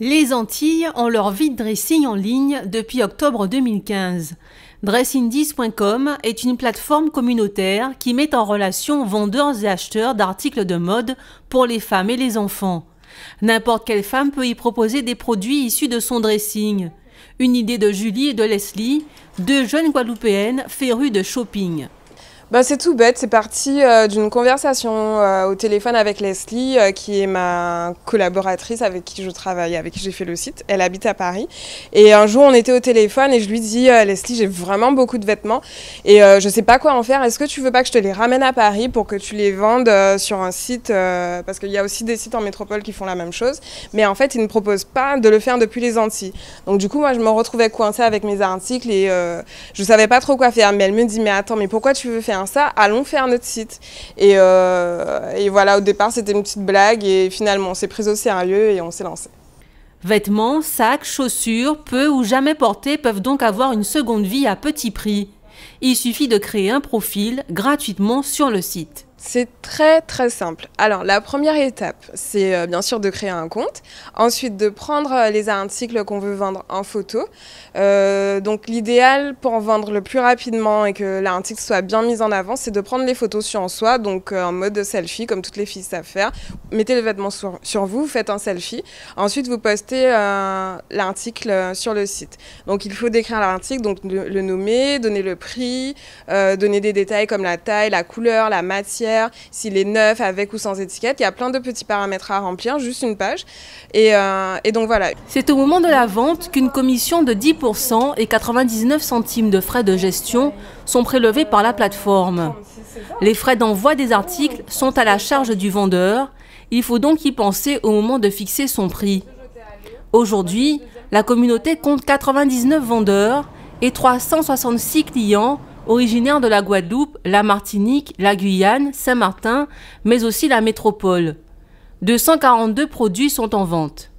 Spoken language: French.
Les Antilles ont leur de dressing en ligne depuis octobre 2015. Dressindis.com est une plateforme communautaire qui met en relation vendeurs et acheteurs d'articles de mode pour les femmes et les enfants. N'importe quelle femme peut y proposer des produits issus de son dressing. Une idée de Julie et de Leslie, deux jeunes Guadeloupéennes férues de shopping. Bah, c'est tout bête, c'est parti euh, d'une conversation euh, au téléphone avec Leslie, euh, qui est ma collaboratrice avec qui je travaille, avec qui j'ai fait le site. Elle habite à Paris. Et un jour, on était au téléphone et je lui dis Leslie, j'ai vraiment beaucoup de vêtements et je sais pas quoi en faire. Est-ce que tu veux pas que je te les ramène à Paris pour que tu les vendes sur un site Parce qu'il y a aussi des sites en métropole qui font la même chose. Mais en fait, ils ne proposent pas de le faire depuis les Antilles. Donc, du coup, moi, je me retrouvais coincée avec mes articles et je savais pas trop quoi faire. Mais elle me dit Mais attends, mais pourquoi tu veux faire ça, allons faire notre site. Et, euh, et voilà, au départ, c'était une petite blague et finalement, on s'est pris au sérieux et on s'est lancé. Vêtements, sacs, chaussures, peu ou jamais portés, peuvent donc avoir une seconde vie à petit prix. Il suffit de créer un profil gratuitement sur le site. C'est très très simple. Alors la première étape, c'est euh, bien sûr de créer un compte, ensuite de prendre euh, les articles qu'on veut vendre en photo. Euh, donc l'idéal pour vendre le plus rapidement et que l'article soit bien mis en avant, c'est de prendre les photos sur en soi, donc en mode selfie comme toutes les filles savent faire. Mettez le vêtement sur, vous, faites un selfie, ensuite vous postez l'article sur le site. Donc il faut décrire l'article, donc le, nommer, donner le prix, donner des détails comme la taille, la couleur, la matière s'il est neuf, avec ou sans étiquette. Il y a plein de petits paramètres à remplir, juste une page. Et, euh, donc voilà. C'est au moment de la vente qu'une commission de 10% et 99 centimes de frais de gestion sont prélevés par la plateforme. Les frais d'envoi des articles sont à la charge du vendeur. Il faut donc y penser au moment de fixer son prix. Aujourd'hui, la communauté compte 99 vendeurs et 366 clients originaire de la Guadeloupe, la Martinique, la Guyane, Saint-Martin, mais aussi la métropole. 242 produits sont en vente.